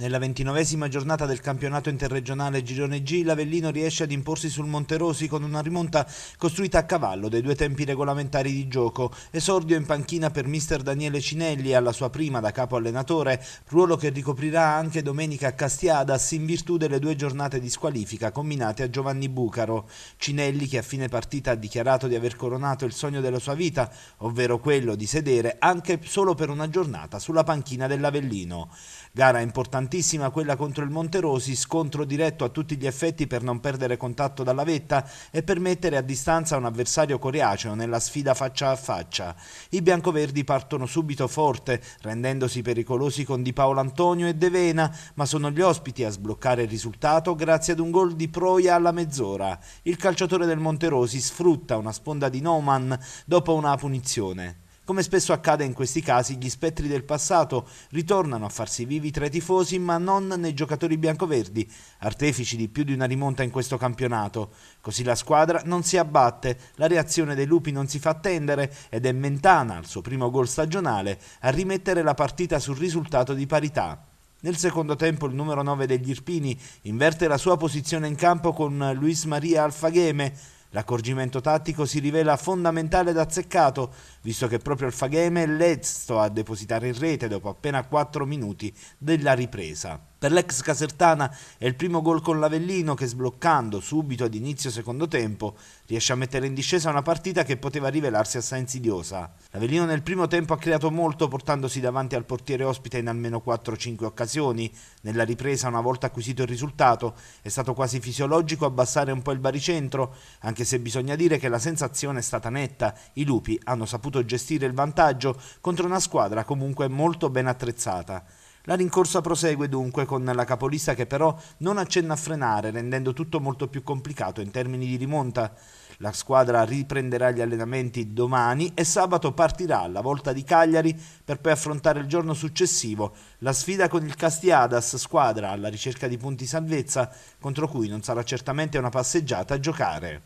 Nella ventinovesima giornata del campionato interregionale Girone G, l'Avellino riesce ad imporsi sul Monterosi con una rimonta costruita a cavallo dei due tempi regolamentari di gioco. Esordio in panchina per mister Daniele Cinelli alla sua prima da capo allenatore, ruolo che ricoprirà anche domenica a Castiadas in virtù delle due giornate di squalifica combinate a Giovanni Bucaro. Cinelli che a fine partita ha dichiarato di aver coronato il sogno della sua vita, ovvero quello di sedere anche solo per una giornata sulla panchina dell'Avellino. Gara importantissima quella contro il Monterosi, scontro diretto a tutti gli effetti per non perdere contatto dalla vetta e per mettere a distanza un avversario coriaceo nella sfida faccia a faccia. I biancoverdi partono subito forte, rendendosi pericolosi con Di Paolo Antonio e De Vena, ma sono gli ospiti a sbloccare il risultato grazie ad un gol di Proia alla mezz'ora. Il calciatore del Monterosi sfrutta una sponda di Noman dopo una punizione. Come spesso accade in questi casi, gli spettri del passato ritornano a farsi vivi tra i tifosi, ma non nei giocatori biancoverdi, artefici di più di una rimonta in questo campionato. Così la squadra non si abbatte, la reazione dei lupi non si fa attendere ed è Mentana, al suo primo gol stagionale, a rimettere la partita sul risultato di parità. Nel secondo tempo il numero 9 degli Irpini inverte la sua posizione in campo con Luis Maria Alfagheme. L'accorgimento tattico si rivela fondamentale ed azzeccato visto che proprio è restò a depositare in rete dopo appena 4 minuti della ripresa. Per l'ex Casertana è il primo gol con l'Avellino che sbloccando subito ad inizio secondo tempo riesce a mettere in discesa una partita che poteva rivelarsi assai insidiosa. L'Avellino nel primo tempo ha creato molto portandosi davanti al portiere ospite in almeno 4-5 occasioni. Nella ripresa una volta acquisito il risultato è stato quasi fisiologico abbassare un po' il baricentro anche se bisogna dire che la sensazione è stata netta. I lupi hanno saputo saputo gestire il vantaggio contro una squadra comunque molto ben attrezzata. La rincorsa prosegue dunque con la capolista che però non accenna a frenare, rendendo tutto molto più complicato in termini di rimonta. La squadra riprenderà gli allenamenti domani e sabato partirà alla volta di Cagliari per poi affrontare il giorno successivo la sfida con il Castiadas, squadra alla ricerca di punti salvezza, contro cui non sarà certamente una passeggiata a giocare.